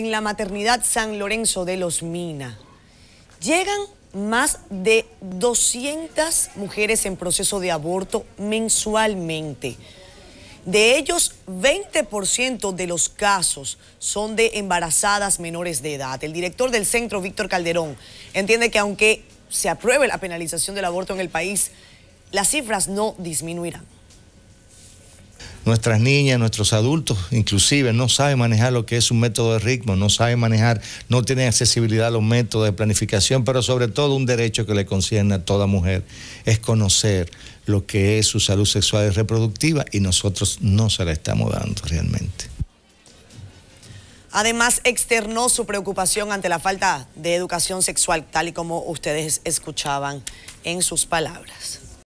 En la maternidad San Lorenzo de los Mina llegan más de 200 mujeres en proceso de aborto mensualmente. De ellos, 20% de los casos son de embarazadas menores de edad. El director del centro, Víctor Calderón, entiende que aunque se apruebe la penalización del aborto en el país, las cifras no disminuirán. Nuestras niñas, nuestros adultos, inclusive, no saben manejar lo que es un método de ritmo, no saben manejar, no tienen accesibilidad a los métodos de planificación, pero sobre todo un derecho que le concierne a toda mujer es conocer lo que es su salud sexual y reproductiva y nosotros no se la estamos dando realmente. Además, externó su preocupación ante la falta de educación sexual, tal y como ustedes escuchaban en sus palabras.